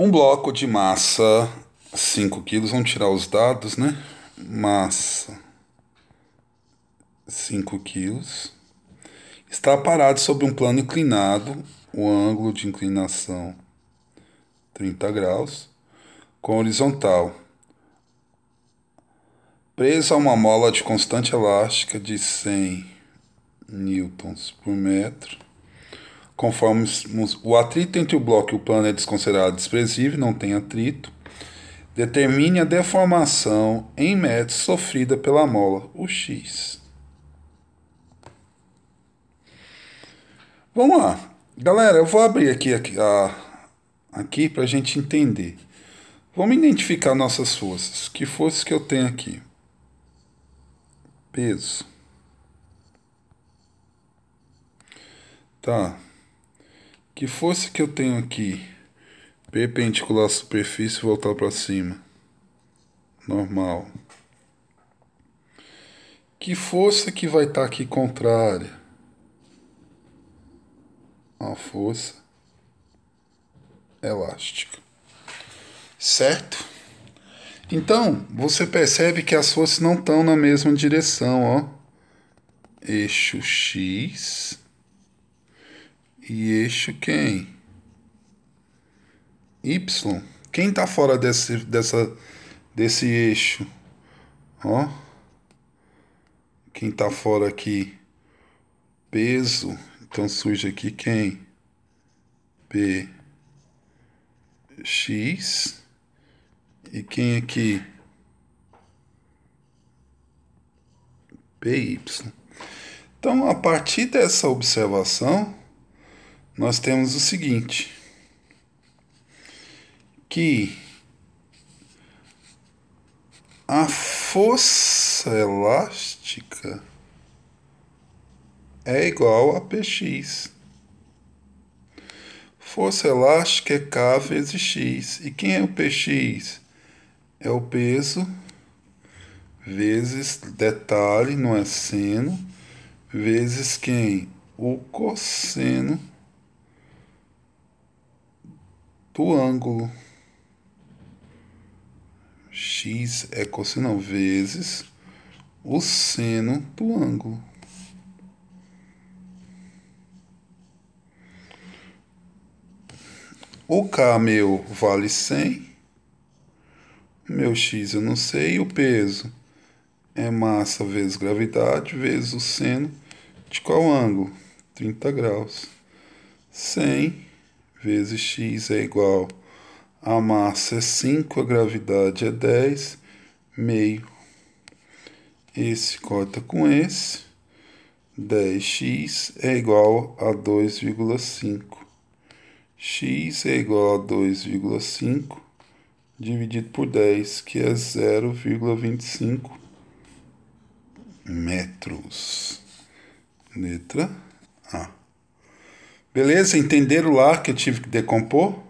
Um bloco de massa, 5 quilos, vamos tirar os dados, né? Massa, 5 quilos. Está parado sobre um plano inclinado, o ângulo de inclinação 30 graus, com horizontal. Preso a uma mola de constante elástica de 100 newtons por metro, Conforme o atrito entre o bloco e o plano é desconsiderado desprezível, não tem atrito. Determine a deformação em metros sofrida pela mola, o x. Vamos lá. Galera, eu vou abrir aqui, aqui, aqui para a gente entender. Vamos identificar nossas forças. Que forças que eu tenho aqui? Peso. Tá que força que eu tenho aqui? Perpendicular à superfície e voltar para cima. Normal. Que força que vai estar tá aqui contrária? a força elástica. Certo? Então, você percebe que as forças não estão na mesma direção, ó. Eixo X e eixo quem? Y. Quem está fora desse, dessa, desse eixo? Ó. Quem está fora aqui? Peso. Então surge aqui quem? P. X. E quem aqui? PY. Então, a partir dessa observação, nós temos o seguinte: que a força elástica é igual a Px. Força elástica é K vezes X. E quem é o Px? É o peso vezes detalhe, não é seno, vezes quem? O cosseno do ângulo x é cosseno vezes o seno do ângulo. O K meu vale 100, meu X eu não sei, e o peso é massa vezes gravidade vezes o seno de qual ângulo? 30 graus. 100 vezes x é igual a massa é 5, a gravidade é 10, meio. Esse corta com esse, 10x é igual a 2,5. x é igual a 2,5 é dividido por 10, que é 0,25 metros. Letra A. Beleza? Entenderam o lar que eu tive que decompor?